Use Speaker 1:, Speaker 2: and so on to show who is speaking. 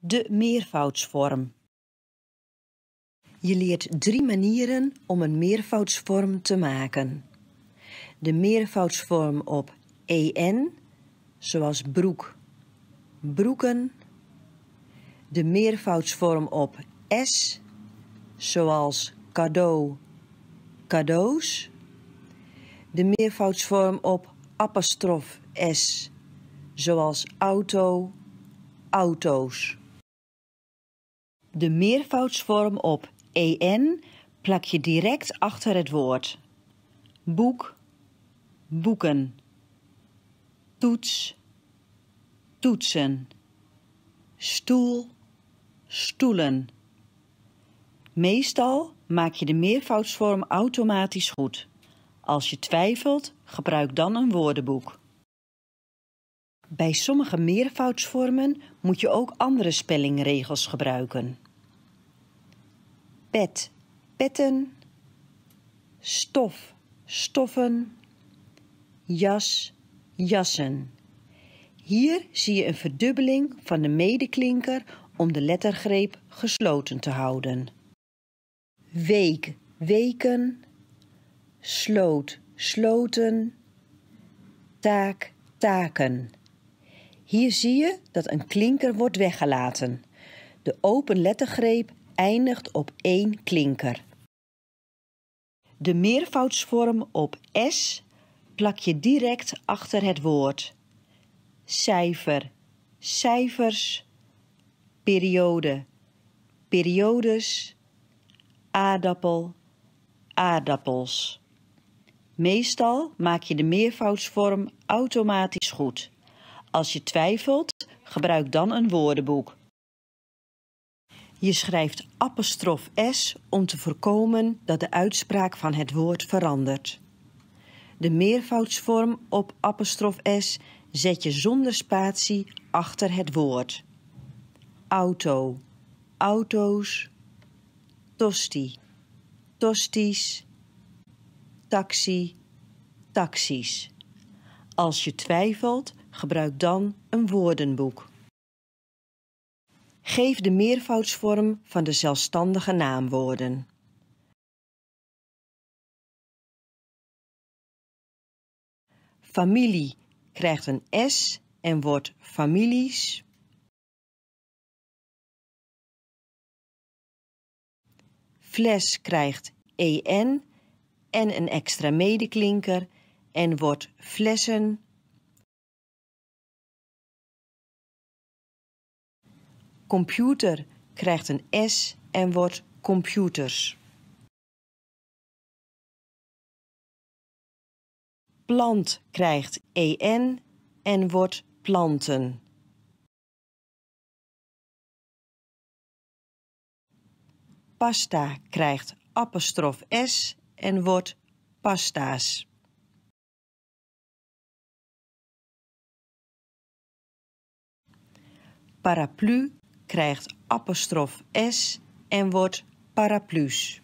Speaker 1: De meervoudsvorm. Je leert drie manieren om een meervoudsvorm te maken. De meervoudsvorm op en, zoals broek, broeken. De meervoudsvorm op s, zoals cadeau, cadeaus. De meervoudsvorm op apostrof s, zoals auto, auto's de meervoudsvorm op en plak je direct achter het woord. Boek, boeken. Toets, toetsen. Stoel, stoelen. Meestal maak je de meervoudsvorm automatisch goed. Als je twijfelt, gebruik dan een woordenboek. Bij sommige meervoudsvormen moet je ook andere spellingregels gebruiken pet, petten, stof, stoffen, jas, jassen. Hier zie je een verdubbeling van de medeklinker om de lettergreep gesloten te houden. Week, weken, sloot, sloten, taak, taken. Hier zie je dat een klinker wordt weggelaten. De open lettergreep eindigt op één klinker. De meervoudsvorm op S plak je direct achter het woord. Cijfer, cijfers, periode, periodes, aardappel, aardappels. Meestal maak je de meervoudsvorm automatisch goed. Als je twijfelt, gebruik dan een woordenboek. Je schrijft apostrof S om te voorkomen dat de uitspraak van het woord verandert. De meervoudsvorm op apostrof S zet je zonder spatie achter het woord. Auto, auto's, tosti, tosties, taxi, taxis. Als je twijfelt, gebruik dan een woordenboek.
Speaker 2: Geef de meervoudsvorm van de zelfstandige naamwoorden. Familie krijgt een S en wordt families. Fles krijgt EN en een extra medeklinker en wordt flessen. Computer krijgt een S en wordt computers. Plant krijgt en en wordt planten. Pasta krijgt apostrof S en wordt pasta's. Paraplu krijgt apostrof S en wordt paraplu's.